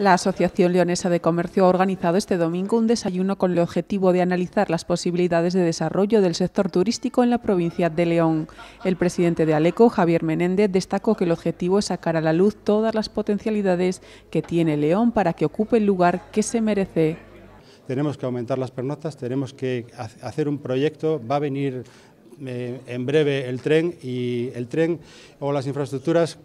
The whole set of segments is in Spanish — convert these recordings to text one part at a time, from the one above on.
La Asociación Leonesa de Comercio ha organizado este domingo un desayuno con el objetivo de analizar las posibilidades de desarrollo del sector turístico en la provincia de León. El presidente de Aleco, Javier Menéndez, destacó que el objetivo es sacar a la luz todas las potencialidades que tiene León para que ocupe el lugar que se merece tenemos que aumentar las pernotas, tenemos que hacer un proyecto, va a venir eh, en breve el tren y el tren o las infraestructuras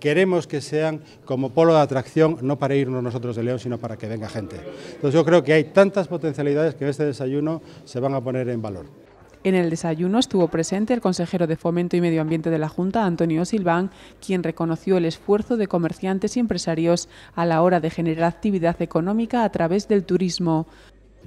queremos que sean como polo de atracción, no para irnos nosotros de León, sino para que venga gente. Entonces yo creo que hay tantas potencialidades que en este desayuno se van a poner en valor. En el desayuno estuvo presente el consejero de Fomento y Medio Ambiente de la Junta, Antonio Silván, quien reconoció el esfuerzo de comerciantes y empresarios a la hora de generar actividad económica a través del turismo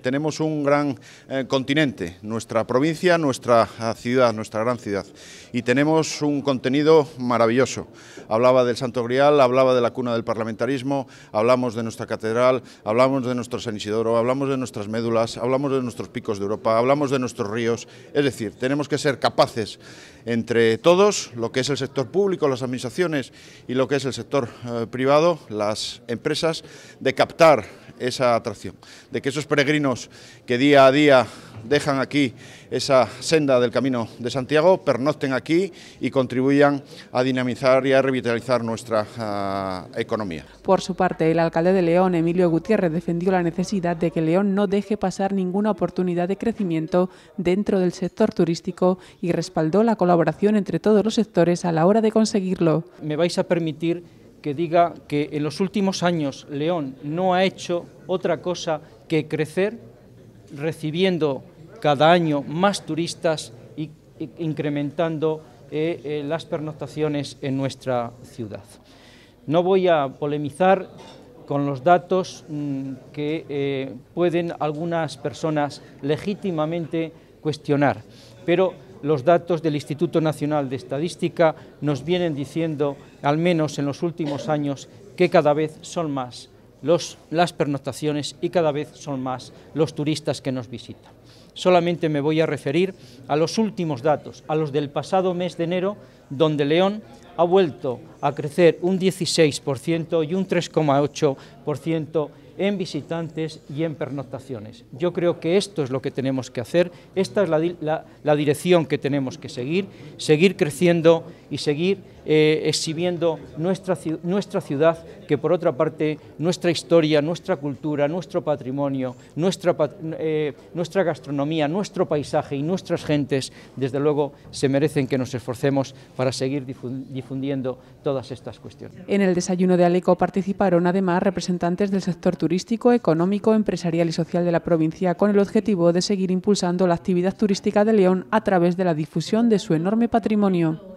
tenemos un gran eh, continente, nuestra provincia, nuestra ah, ciudad, nuestra gran ciudad, y tenemos un contenido maravilloso. Hablaba del Santo Grial, hablaba de la cuna del parlamentarismo, hablamos de nuestra catedral, hablamos de nuestro San Isidoro, hablamos de nuestras médulas, hablamos de nuestros picos de Europa, hablamos de nuestros ríos, es decir, tenemos que ser capaces entre todos, lo que es el sector público, las administraciones y lo que es el sector eh, privado, las empresas, de captar esa atracción, de que esos peregrinos que día a día dejan aquí esa senda del Camino de Santiago, pernocten aquí y contribuyan a dinamizar y a revitalizar nuestra ah, economía. Por su parte, el alcalde de León, Emilio Gutiérrez, defendió la necesidad de que León no deje pasar ninguna oportunidad de crecimiento dentro del sector turístico y respaldó la colaboración entre todos los sectores a la hora de conseguirlo. Me vais a permitir que diga que en los últimos años León no ha hecho otra cosa que crecer, recibiendo cada año más turistas e incrementando eh, eh, las pernoctaciones en nuestra ciudad. No voy a polemizar con los datos mm, que eh, pueden algunas personas legítimamente cuestionar, pero los datos del Instituto Nacional de Estadística nos vienen diciendo, al menos en los últimos años, que cada vez son más las pernotaciones y cada vez son más los turistas que nos visitan. Solamente me voy a referir a los últimos datos, a los del pasado mes de enero, donde León ha vuelto a crecer un 16% y un 3,8% en visitantes y en pernoctaciones. Yo creo que esto es lo que tenemos que hacer, esta es la, dirección que tenemos que seguir, seguir creciendo y seguir eh, exhibiendo nuestra, ciudad, que por otra parte nuestra historia, nuestra cultura, nuestro patrimonio, nuestra eh, gastronomía, nuestro paisaje y nuestras gentes, desde luego se merecen que nos esforcemos para seguir difundiendo todas estas cuestiones. En el desayuno de Aleco participaron además representantes del sector turístico, económico, empresarial y social de la provincia con el objetivo de seguir impulsando la actividad turística de León a través de la difusión de su enorme patrimonio.